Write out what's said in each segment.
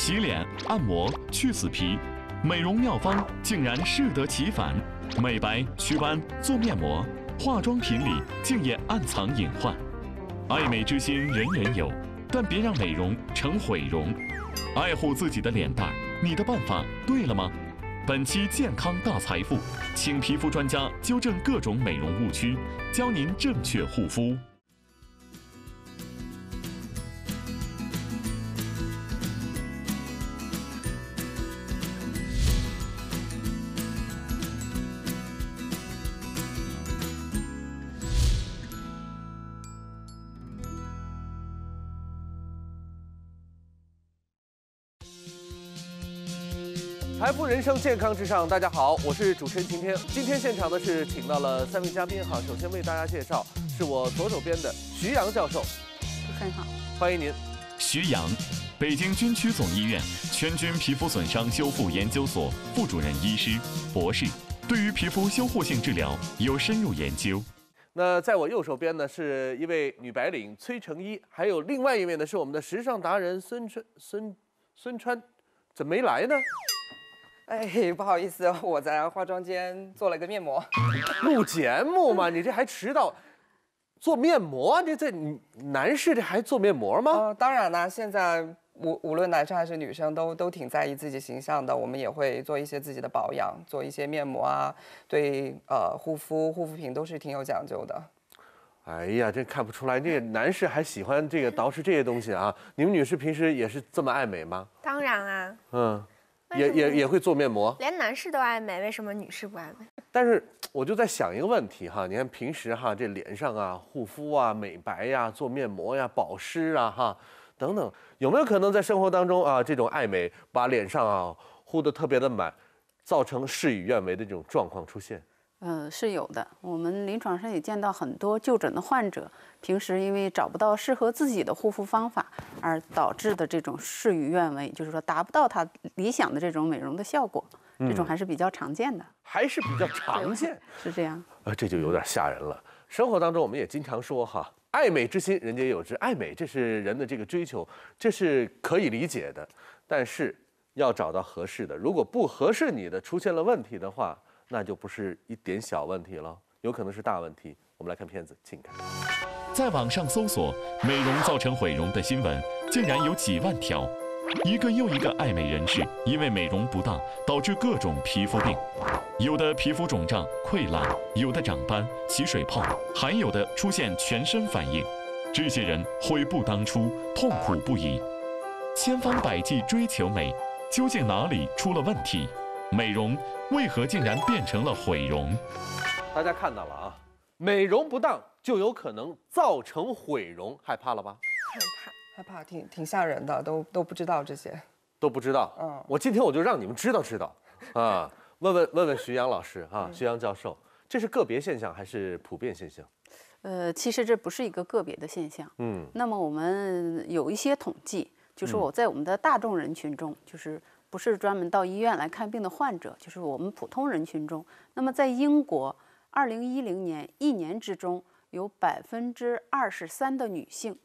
洗脸、按摩、去死皮，美容妙方竟然适得其反；美白、祛斑、做面膜，化妆品里竟也暗藏隐患。爱美之心人人有，但别让美容成毁容。爱护自己的脸蛋儿，你的办法对了吗？本期健康大财富，请皮肤专家纠正各种美容误区，教您正确护肤。财富人生，健康至上。大家好，我是主持人晴天。今天现场呢是请到了三位嘉宾哈。首先为大家介绍，是我左手边的徐阳教授，您好，欢迎您。徐阳，北京军区总医院全军皮肤损伤修复研究所副主任医师，博士，对于皮肤修护性治疗有深入研究。那在我右手边呢是一位女白领崔成一，还有另外一位呢是我们的时尚达人孙春孙孙川，怎么没来呢？哎，不好意思，我在化妆间做了一个面膜。录节目嘛，你这还迟到？做面膜？这这，男士这还做面膜吗？当然啦，现在无无论男生还是女生，都都挺在意自己形象的。我们也会做一些自己的保养，做一些面膜啊，对，呃，护肤护肤品都是挺有讲究的。哎呀，这看不出来，这个男士还喜欢这个捯饬这些东西啊？你们女士平时也是这么爱美吗？当然啦，嗯。也也也会做面膜，连男士都爱美，为什么女士不爱美？但是我就在想一个问题哈，你看平时哈这脸上啊，护肤啊，美白呀，做面膜呀，保湿啊哈等等，有没有可能在生活当中啊，这种爱美把脸上啊护得特别的满，造成事与愿违的这种状况出现？呃，是有的。我们临床上也见到很多就诊的患者，平时因为找不到适合自己的护肤方法而导致的这种事与愿违，就是说达不到他理想的这种美容的效果，这种还是比较常见的。还是比较常见，是这样。呃，这就有点吓人了。生活当中我们也经常说哈，爱美之心，人皆有之。爱美这是人的这个追求，这是可以理解的。但是要找到合适的，如果不合适你的，出现了问题的话。那就不是一点小问题了，有可能是大问题。我们来看片子，请看。在网上搜索美容造成毁容的新闻，竟然有几万条。一个又一个爱美人士因为美容不当，导致各种皮肤病，有的皮肤肿胀溃烂，有的长斑起水泡，还有的出现全身反应。这些人悔不当初，痛苦不已，千方百计追求美，究竟哪里出了问题？美容为何竟然变成了毁容？大家看到了啊，美容不当就有可能造成毁容，害怕了吧？害怕，害怕，挺挺吓人的，都都不知道这些，都不知道。嗯，我今天我就让你们知道知道，啊，问问问问徐阳老师啊，徐阳教授，这是个别现象还是普遍现象？呃，其实这不是一个个别的现象，嗯。那么我们有一些统计，就是我在我们的大众人群中，就是。不是专门到医院来看病的患者，就是我们普通人群中。那么，在英国，二零一零年一年之中，有百分之二十三的女性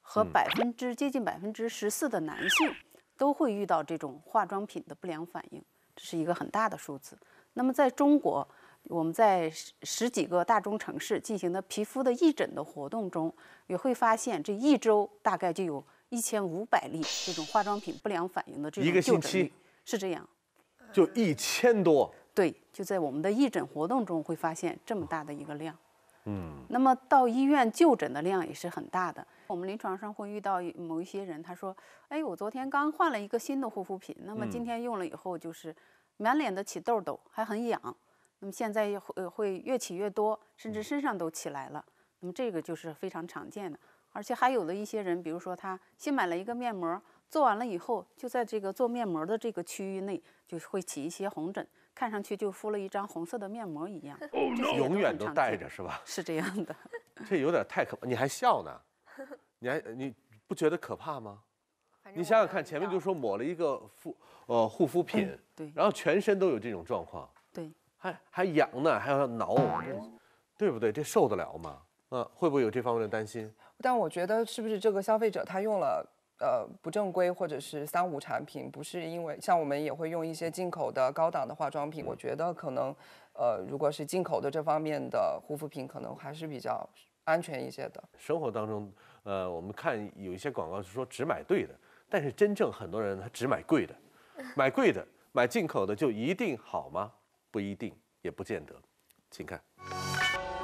和百分之接近百分之十四的男性都会遇到这种化妆品的不良反应，这是一个很大的数字。那么，在中国，我们在十十几个大中城市进行的皮肤的义诊的活动中，也会发现这一周大概就有。一千五百例这种化妆品不良反应的这个就诊率是这样，就一千多。对，就在我们的义诊活动中会发现这么大的一个量。嗯，那么到医院就诊的量也是很大的。我们临床上会遇到某一些人，他说：“哎，我昨天刚换了一个新的护肤品，那么今天用了以后就是满脸的起痘痘，还很痒。那么现在会会越起越多，甚至身上都起来了。那么这个就是非常常见的。”而且还有的一些人，比如说他新买了一个面膜，做完了以后，就在这个做面膜的这个区域内就会起一些红疹，看上去就敷了一张红色的面膜一样，就永远都带着是吧？是这样的，这有点太可怕，你还笑呢？你还你不觉得可怕吗？你想想看，前面就说抹了一个肤呃护肤品，然后全身都有这种状况，对，还还痒呢，还要挠，对不对？这受得了吗？嗯，会不会有这方面的担心？但我觉得，是不是这个消费者他用了，呃，不正规或者是三无产品，不是因为像我们也会用一些进口的高档的化妆品。我觉得可能，呃，如果是进口的这方面的护肤品，可能还是比较安全一些的。生活当中，呃，我们看有一些广告是说只买对的，但是真正很多人他只买贵的，买贵的，买进口的就一定好吗？不一定，也不见得。请看。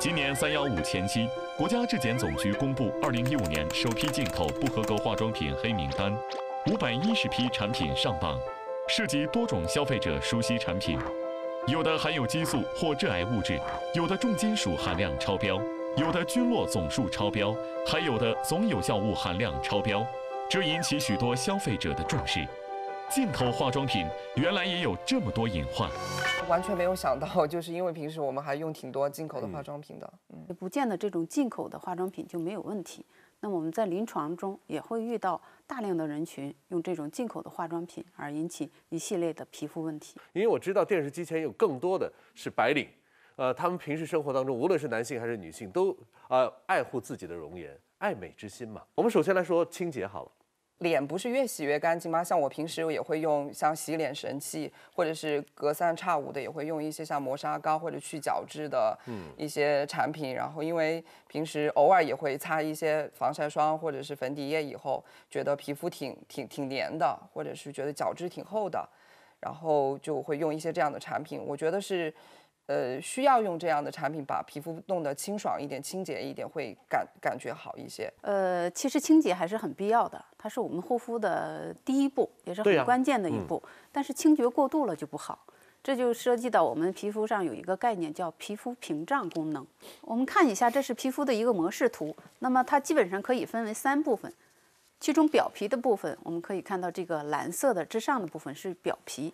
今年三幺五前夕，国家质检总局公布二零一五年首批进口不合格化妆品黑名单，五百一十批产品上榜，涉及多种消费者熟悉产品，有的含有激素或致癌物质，有的重金属含量超标，有的菌落总数超标，还有的总有效物含量超标，这引起许多消费者的重视。进口化妆品原来也有这么多隐患，完全没有想到，就是因为平时我们还用挺多进口的化妆品的，嗯，也不见得这种进口的化妆品就没有问题。那我们在临床中也会遇到大量的人群用这种进口的化妆品而引起一系列的皮肤问题。因为我知道电视机前有更多的是白领，呃，他们平时生活当中无论是男性还是女性都呃爱护自己的容颜，爱美之心嘛。我们首先来说清洁好了。脸不是越洗越干净吗？像我平时也会用像洗脸神器，或者是隔三差五的也会用一些像磨砂膏或者去角质的一些产品。然后因为平时偶尔也会擦一些防晒霜或者是粉底液，以后觉得皮肤挺挺挺黏的，或者是觉得角质挺厚的，然后就会用一些这样的产品。我觉得是。呃，需要用这样的产品把皮肤弄得清爽一点、清洁一点，会感感觉好一些。呃，其实清洁还是很必要的，它是我们护肤的第一步，也是很关键的一步。但是清洁过度了就不好，这就涉及到我们皮肤上有一个概念叫皮肤屏障功能。我们看一下，这是皮肤的一个模式图。那么它基本上可以分为三部分，其中表皮的部分我们可以看到这个蓝色的之上的部分是表皮，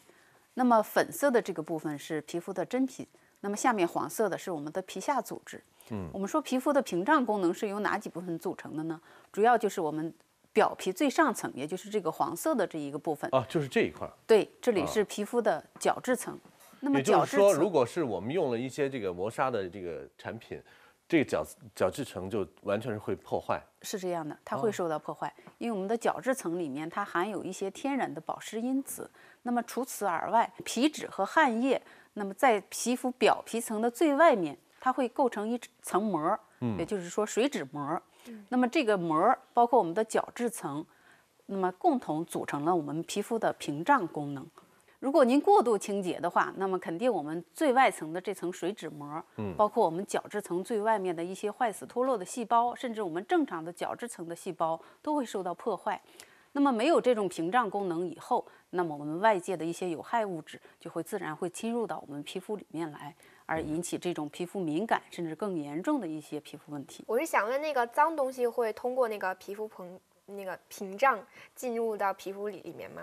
那么粉色的这个部分是皮肤的真皮。那么下面黄色的是我们的皮下组织。嗯，我们说皮肤的屏障功能是由哪几部分组成的呢？主要就是我们表皮最上层，也就是这个黄色的这一个部分啊，就是这一块。对，这里是皮肤的角质层。那么也就是说，如果是我们用了一些这个磨砂的这个产品，这个角角质层就完全是会破坏。是这样的，它会受到破坏，因为我们的角质层里面它含有一些天然的保湿因子。那么除此而外，皮脂和汗液。那么，在皮肤表皮层的最外面，它会构成一层膜，也就是说水脂膜。那么这个膜包括我们的角质层，那么共同组成了我们皮肤的屏障功能。如果您过度清洁的话，那么肯定我们最外层的这层水脂膜，嗯，包括我们角质层最外面的一些坏死脱落的细胞，甚至我们正常的角质层的细胞都会受到破坏。那么没有这种屏障功能以后，那么我们外界的一些有害物质就会自然会侵入到我们皮肤里面来，而引起这种皮肤敏感，甚至更严重的一些皮肤问题。我是想问，那个脏东西会通过那个皮肤膨那个屏障进入到皮肤里里面吗？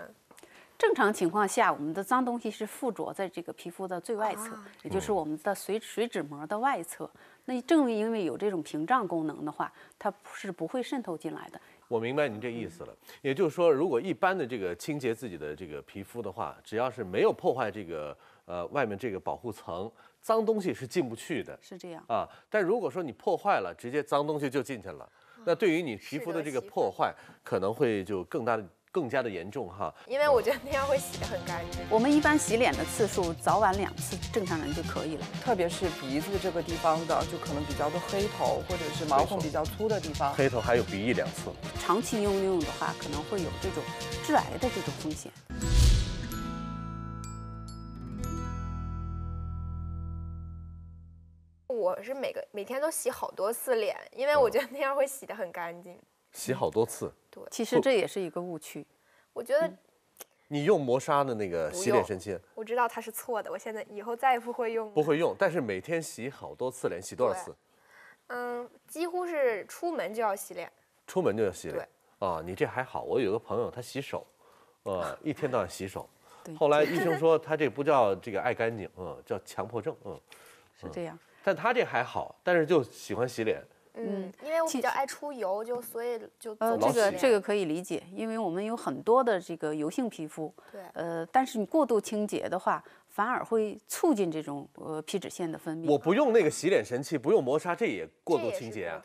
正常情况下，我们的脏东西是附着在这个皮肤的最外侧，也就是我们的水水脂膜的外侧。那正因为有这种屏障功能的话，它是不会渗透进来的。我明白您这意思了，也就是说，如果一般的这个清洁自己的这个皮肤的话，只要是没有破坏这个呃外面这个保护层，脏东西是进不去的，是这样啊。但如果说你破坏了，直接脏东西就进去了，那对于你皮肤的这个破坏，可能会就更大的。更加的严重哈，因为我觉得那样会洗的很干净。我们一般洗脸的次数早晚两次，正常人就可以了。特别是鼻子这个地方的，就可能比较多黑头或者是毛孔比较粗的地方。黑头还有鼻翼两侧。长期用用的话，可能会有这种致癌的这种风险。我是每个每天都洗好多次脸，因为我觉得那样会洗的很干净。洗好多次，对，其实这也是一个误区，我觉得。你用磨砂的那个洗脸神器，我知道它是错的，我现在以后再也不会用。不会用，但是每天洗好多次脸，洗多少次？嗯，几乎是出门就要洗脸。出门就要洗脸，啊，你这还好。我有个朋友，他洗手，呃，一天到晚洗手，后来医生 说他这不叫这个爱干净，嗯，叫强迫症，嗯，是这样。但他这还好，但是就喜欢洗脸。嗯，因为我比较爱出油，就所以就呃，这个这个可以理解，因为我们有很多的这个油性皮肤，对，呃，但是你过度清洁的话，反而会促进这种呃皮脂腺的分泌。我不用那个洗脸神器，不用磨砂，这也过度清洁啊？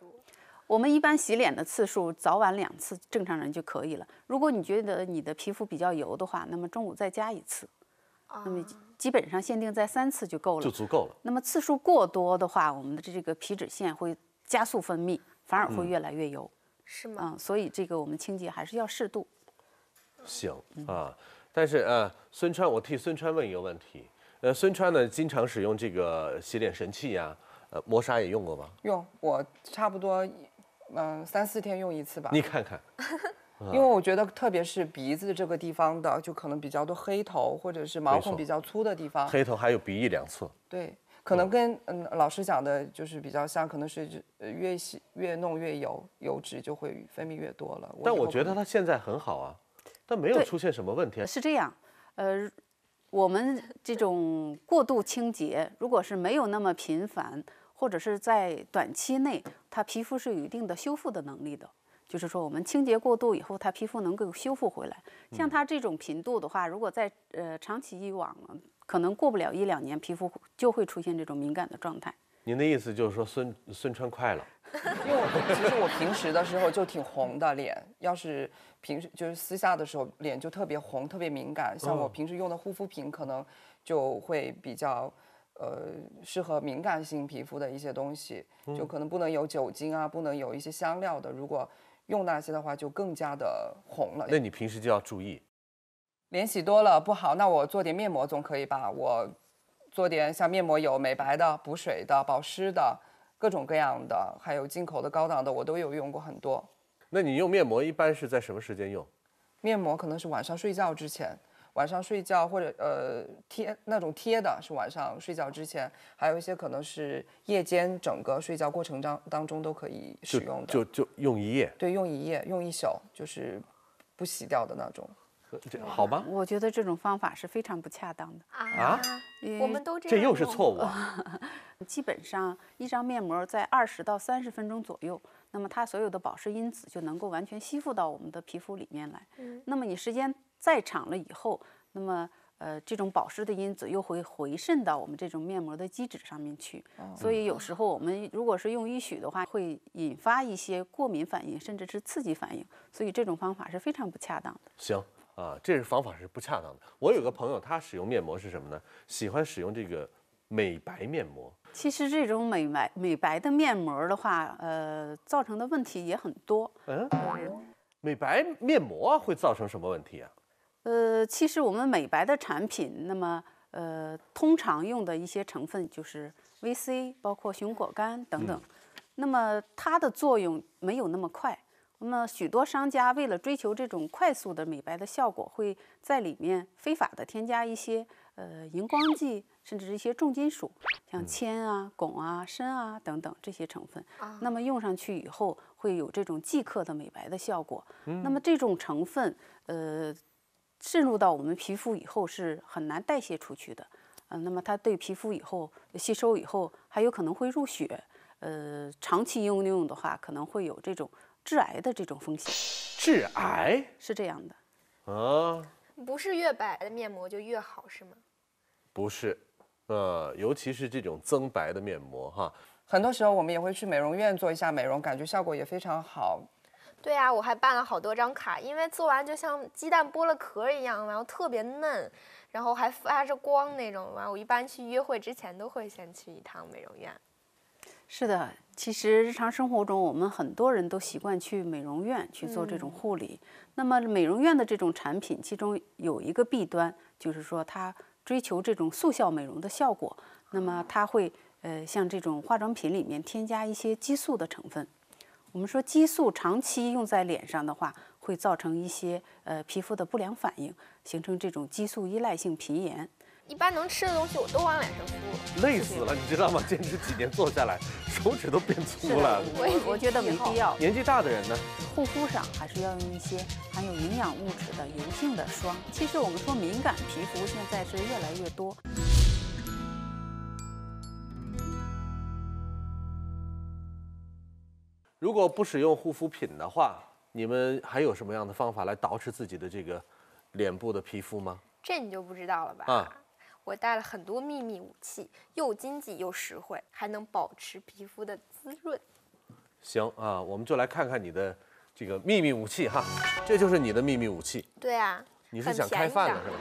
我们一般洗脸的次数早晚两次，正常人就可以了。如果你觉得你的皮肤比较油的话，那么中午再加一次，那么基本上限定在三次就够了，就足够了。那么次数过多的话，我们的这这个皮脂腺会。加速分泌，反而会越来越油，是吗？嗯，所以这个我们清洁还是要适度。行啊，但是啊，孙川，我替孙川问一个问题，呃，孙川呢，经常使用这个洗脸神器呀，呃，磨砂也用过吗？用，我差不多，嗯，三四天用一次吧。你看看，因为我觉得特别是鼻子这个地方的，就可能比较多黑头或者是毛孔比较粗的地方。黑头还有鼻翼两侧。对。可能跟嗯老师讲的就是比较像，可能是越洗越弄越油，油脂就会分泌越多了。但我觉得它现在很好啊，但没有出现什么问题。是这样，呃，我们这种过度清洁，如果是没有那么频繁，或者是在短期内，它皮肤是有一定的修复的能力的。就是说，我们清洁过度以后，它皮肤能够修复回来。像它这种频度的话，如果在呃长期以往。可能过不了一两年，皮肤就会出现这种敏感的状态。您的意思就是说，孙孙川快了？因为我其实我平时的时候就挺红的脸，要是平时就是私下的时候，脸就特别红、特别敏感。像我平时用的护肤品，可能就会比较呃适合敏感性皮肤的一些东西，就可能不能有酒精啊，不能有一些香料的。如果用那些的话，就更加的红了。那你平时就要注意。脸洗多了不好，那我做点面膜总可以吧？我做点像面膜有美白的、补水的、保湿的各种各样的，还有进口的、高档的，我都有用过很多。那你用面膜一般是在什么时间用？面膜可能是晚上睡觉之前，晚上睡觉或者呃贴那种贴的是晚上睡觉之前，还有一些可能是夜间整个睡觉过程当当中都可以使用的，就就用一夜。对，用一夜，用一宿，就是不洗掉的那种。好吧，我觉得这种方法是非常不恰当的啊！我们都这又是错误。基本上一张面膜在二十到三十分钟左右，那么它所有的保湿因子就能够完全吸附到我们的皮肤里面来。嗯，那么你时间再长了以后，那么呃这种保湿的因子又会回渗到我们这种面膜的基质上面去。所以有时候我们如果是用一许的话，会引发一些过敏反应，甚至是刺激反应。所以这种方法是非常不恰当的。行。啊，这是方法是不恰当的。我有个朋友，他使用面膜是什么呢？喜欢使用这个美白面膜。其实这种美白美白的面膜的话，呃，造成的问题也很多。嗯，美白面膜会造成什么问题啊？呃，其实我们美白的产品，那么呃，通常用的一些成分就是 V C，包括熊果苷等等。那么它的作用没有那么快。那么，许多商家为了追求这种快速的美白的效果，会在里面非法的添加一些呃荧光剂，甚至是一些重金属，像铅啊、汞啊、砷啊等等这些成分。那么用上去以后，会有这种即刻的美白的效果。那么这种成分，呃，渗入到我们皮肤以后是很难代谢出去的。嗯，那么它对皮肤以后吸收以后，还有可能会入血。呃，长期应用的话，可能会有这种。致癌的这种风险，致癌是这样的，啊，不是越白的面膜就越好是吗？不是，呃，尤其是这种增白的面膜哈。很多时候我们也会去美容院做一下美容，感觉效果也非常好。对啊，我还办了好多张卡，因为做完就像鸡蛋剥了壳一样，然后特别嫩，然后还发着光那种完，我一般去约会之前都会先去一趟美容院。是的，其实日常生活中，我们很多人都习惯去美容院去做这种护理。那么，美容院的这种产品，其中有一个弊端，就是说它追求这种速效美容的效果，那么它会呃像这种化妆品里面添加一些激素的成分。我们说，激素长期用在脸上的话，会造成一些呃皮肤的不良反应，形成这种激素依赖性皮炎。一般能吃的东西我都往脸上敷，累死了，你知道吗？坚持几年坐下来，手指都变粗了。我我觉得没必要。年纪大的人呢，护肤上还是要用一些含有营养物质的油性的霜。其实我们说敏感皮肤现在是越来越多。如果不使用护肤品的话，你们还有什么样的方法来捯饬自己的这个脸部的皮肤吗？这你就不知道了吧？啊。我带了很多秘密武器，又经济又实惠，还能保持皮肤的滋润。行啊，我们就来看看你的这个秘密武器哈，这就是你的秘密武器。对啊，你是想开饭了是吗？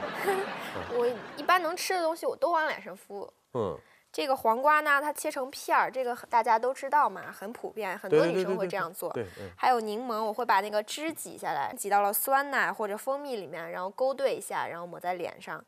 我一般能吃的东西我都往脸上敷。嗯，这个黄瓜呢，它切成片儿，这个大家都知道嘛，很普遍，很多女生会这样做。对，还有柠檬，我会把那个汁挤下来，挤到了酸奶或者蜂蜜里面，然后勾兑一下，然后抹在脸上。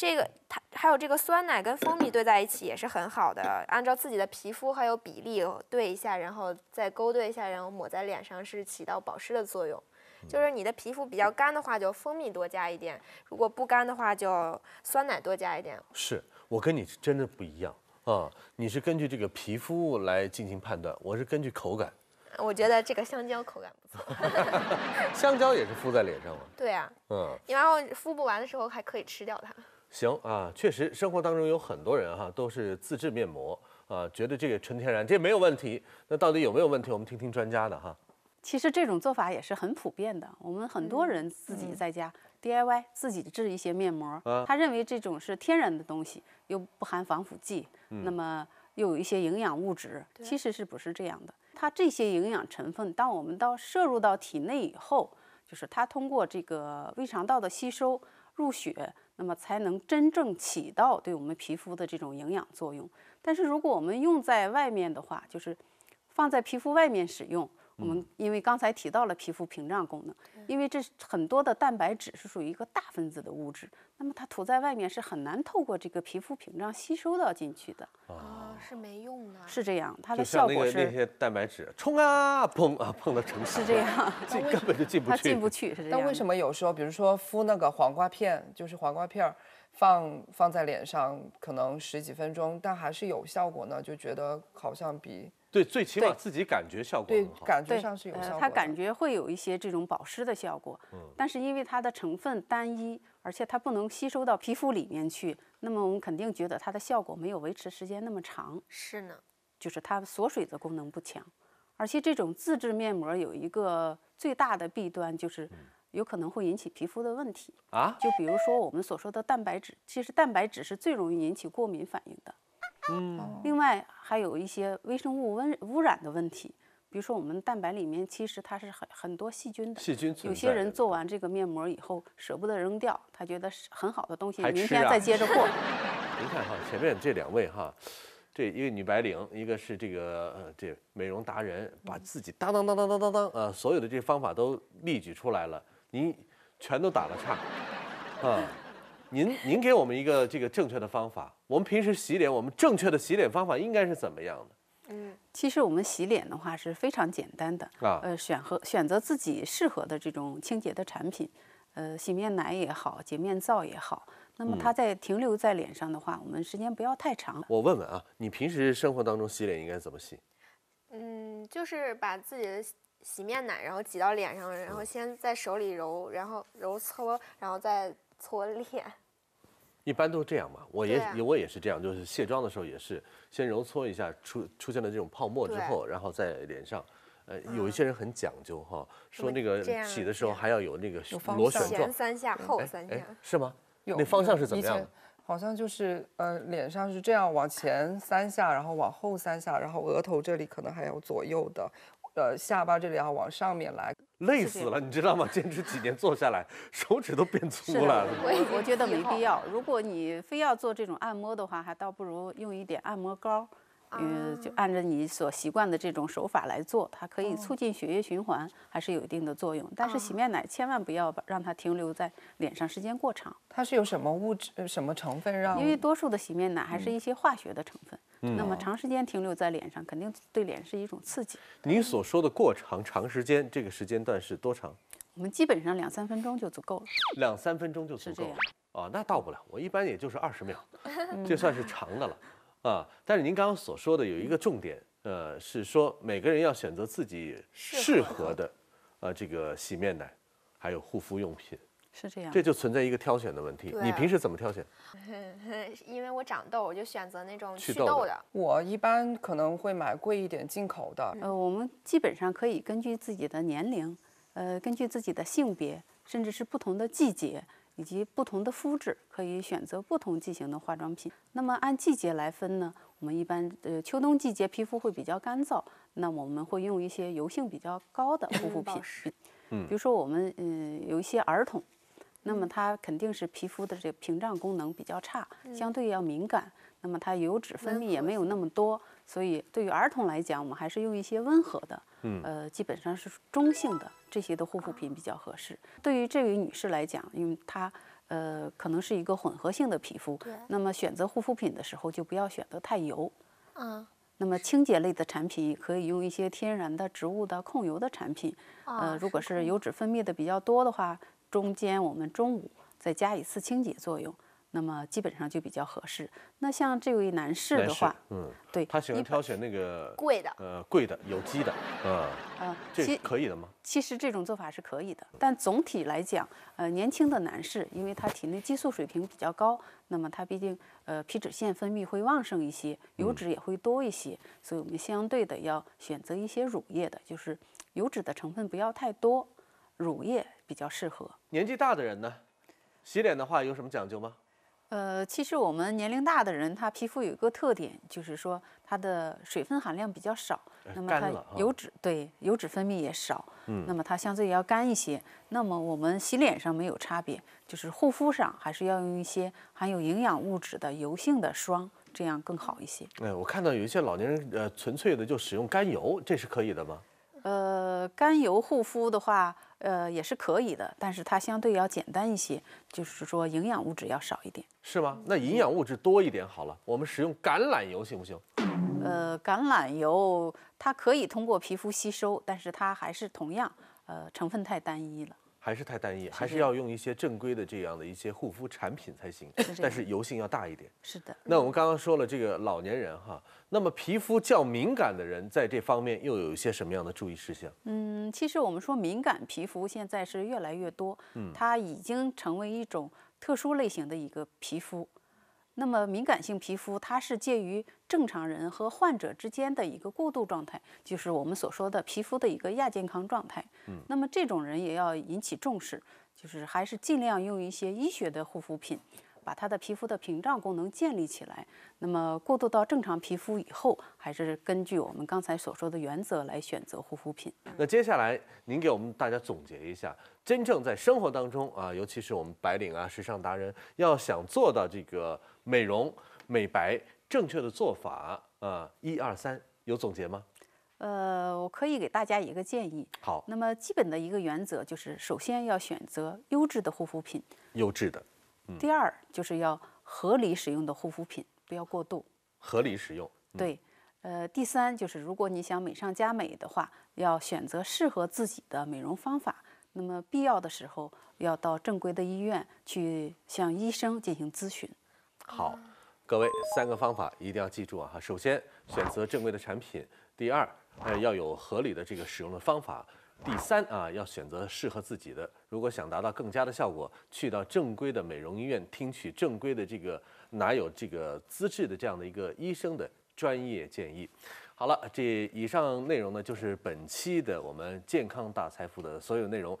这个它还有这个酸奶跟蜂蜜兑在一起也是很好的，按照自己的皮肤还有比例兑一下，然后再勾兑一下，然后抹在脸上是起到保湿的作用。就是你的皮肤比较干的话，就蜂蜜多加一点；如果不干的话，就酸奶多加一点。是我跟你真的不一样啊！你是根据这个皮肤来进行判断，我是根据口感。我觉得这个香蕉口感不错。香蕉也是敷在脸上吗？对啊，嗯，你然后敷不完的时候还可以吃掉它。行啊，确实，生活当中有很多人哈，都是自制面膜啊，觉得这个纯天然，这没有问题。那到底有没有问题？我们听听专家的哈。其实这种做法也是很普遍的，我们很多人自己在家 DIY 自己制一些面膜。嗯。他认为这种是天然的东西，又不含防腐剂，那么又有一些营养物质。其实是不是这样的？它这些营养成分，当我们到摄入到体内以后，就是它通过这个胃肠道的吸收入血。那么才能真正起到对我们皮肤的这种营养作用。但是如果我们用在外面的话，就是放在皮肤外面使用。我们因为刚才提到了皮肤屏障功能，因为这很多的蛋白质是属于一个大分子的物质，那么它涂在外面是很难透过这个皮肤屏障吸收到进去的哦，是没用的，是这样。它的效果是那些蛋白质冲啊，碰啊，碰的成是这样，这根本就进不去，它进不去是这样。但为什么有时候，比如说敷那个黄瓜片，就是黄瓜片儿放放在脸上，可能十几分钟，但还是有效果呢？就觉得好像比。对，最起码自己感觉效果很好。对，感觉上是有效果。呃，它感觉会有一些这种保湿的效果，但是因为它的成分单一，而且它不能吸收到皮肤里面去，那么我们肯定觉得它的效果没有维持时间那么长。是呢，就是它锁水的功能不强，而且这种自制面膜有一个最大的弊端就是，有可能会引起皮肤的问题啊。就比如说我们所说的蛋白质，其实蛋白质是最容易引起过敏反应的。嗯，另外还有一些微生物温污染的问题，比如说我们蛋白里面其实它是很很多细菌的，细菌。有些人做完这个面膜以后舍不得扔掉，他觉得是很好的东西，明天再接着过。您看哈，前面这两位哈，这一个女白领，一个是这个呃这美容达人，把自己当当当当当当当呃所有的这些方法都例举出来了，您全都打了岔，啊。您您给我们一个这个正确的方法，我们平时洗脸，我们正确的洗脸方法应该是怎么样的？嗯，其实我们洗脸的话是非常简单的啊，呃，选和选择自己适合的这种清洁的产品，呃，洗面奶也好，洁面皂也好，那么它在停留在脸上的话，我们时间不要太长。我问问啊，你平时生活当中洗脸应该怎么洗？嗯，就是把自己的洗面奶然后挤到脸上，然后先在手里揉，然后揉搓，然后再。搓脸，一般都是这样嘛。我也也我也是这样，就是卸妆的时候也是先揉搓一下，出出现了这种泡沫之后，然后在脸上，呃，有一些人很讲究哈，说那个洗的时候还要有那个螺旋状。前三下，后三下。是吗？那方向是怎么样的？好像就是呃，脸上是这样，往前三下，然后往后三下，然后额头这里可能还有左右的。呃，下巴这里要往上面来，累死了，你知道吗？坚持几年做下来，手指都变粗了。我我觉得没必要，如果你非要做这种按摩的话，还倒不如用一点按摩膏。嗯，就按照你所习惯的这种手法来做，它可以促进血液循环，还是有一定的作用。但是洗面奶千万不要让它停留在脸上时间过长。它是有什么物质、什么成分让？因为多数的洗面奶还是一些化学的成分，那么长时间停留在脸上，肯定对脸是一种刺激。你所说的过长、长时间，这个时间段是多长？我们基本上两三分钟就足够了。两三分钟就足够了？哦，那到不了，我一般也就是二十秒，就算是长的了。啊，但是您刚刚所说的有一个重点，呃，是说每个人要选择自己适合的，呃，这个洗面奶，还有护肤用品，是这样。这就存在一个挑选的问题，你平时怎么挑选？因为我长痘，我就选择那种祛痘的。我一般可能会买贵一点、进口的。呃，我们基本上可以根据自己的年龄，呃，根据自己的性别，甚至是不同的季节。以及不同的肤质可以选择不同剂型的化妆品。那么按季节来分呢？我们一般呃秋冬季节皮肤会比较干燥，那我们会用一些油性比较高的护肤品。嗯，比如说我们嗯有一些儿童，那么他肯定是皮肤的这个屏障功能比较差，相对要敏感，那么它油脂分泌也没有那么多，所以对于儿童来讲，我们还是用一些温和的，呃基本上是中性的。这些的护肤品比较合适。对于这位女士来讲，因为她，呃，可能是一个混合性的皮肤，那么选择护肤品的时候就不要选择太油。啊。那么清洁类的产品可以用一些天然的植物的控油的产品。呃，如果是油脂分泌的比较多的话，中间我们中午再加一次清洁作用。那么基本上就比较合适。那像这位男士的话，嗯，对，他喜欢挑选那个贵的，呃，贵的、有机的，啊，呃，这可以的吗？其实这种做法是可以的，但总体来讲，呃，年轻的男士，因为他体内激素水平比较高，那么他毕竟，呃，皮脂腺分泌会旺盛一些，油脂也会多一些，所以我们相对的要选择一些乳液的，就是油脂的成分不要太多，乳液比较适合。年纪大的人呢，洗脸的话有什么讲究吗？呃，其实我们年龄大的人，他皮肤有一个特点，就是说它的水分含量比较少，那么它油脂对油脂分泌也少，嗯，那么它相对要干一些。那么我们洗脸上没有差别，就是护肤上还是要用一些含有营养物质的油性的霜，这样更好一些。哎，我看到有一些老年人呃，纯粹的就使用甘油，这是可以的吗？呃，甘油护肤的话。呃，也是可以的，但是它相对要简单一些，就是说营养物质要少一点，是吗？那营养物质多一点好了，我们使用橄榄油行不行？呃，橄榄油它可以通过皮肤吸收，但是它还是同样，呃，成分太单一了。还是太单一，还是要用一些正规的这样的一些护肤产品才行。但是油性要大一点。是的。那我们刚刚说了这个老年人哈，那么皮肤较敏感的人在这方面又有一些什么样的注意事项？嗯，其实我们说敏感皮肤现在是越来越多，嗯，它已经成为一种特殊类型的一个皮肤。那么敏感性皮肤，它是介于正常人和患者之间的一个过渡状态，就是我们所说的皮肤的一个亚健康状态。嗯，那么这种人也要引起重视，就是还是尽量用一些医学的护肤品，把他的皮肤的屏障功能建立起来。那么过渡到正常皮肤以后，还是根据我们刚才所说的原则来选择护肤品。那接下来您给我们大家总结一下，真正在生活当中啊，尤其是我们白领啊、时尚达人，要想做到这个。美容美白正确的做法啊，一二三，有总结吗？呃，我可以给大家一个建议。好，那么基本的一个原则就是，首先要选择优质的护肤品。优质的。第二，就是要合理使用的护肤品，不要过度。合理使用。对。呃，第三就是，如果你想美上加美的话，要选择适合自己的美容方法。那么必要的时候要到正规的医院去向医生进行咨询。好，各位三个方法一定要记住啊哈！首先选择正规的产品，第二呃要有合理的这个使用的方法，第三啊要选择适合自己的。如果想达到更加的效果，去到正规的美容医院，听取正规的这个哪有这个资质的这样的一个医生的专业建议。好了，这以上内容呢就是本期的我们健康大财富的所有内容。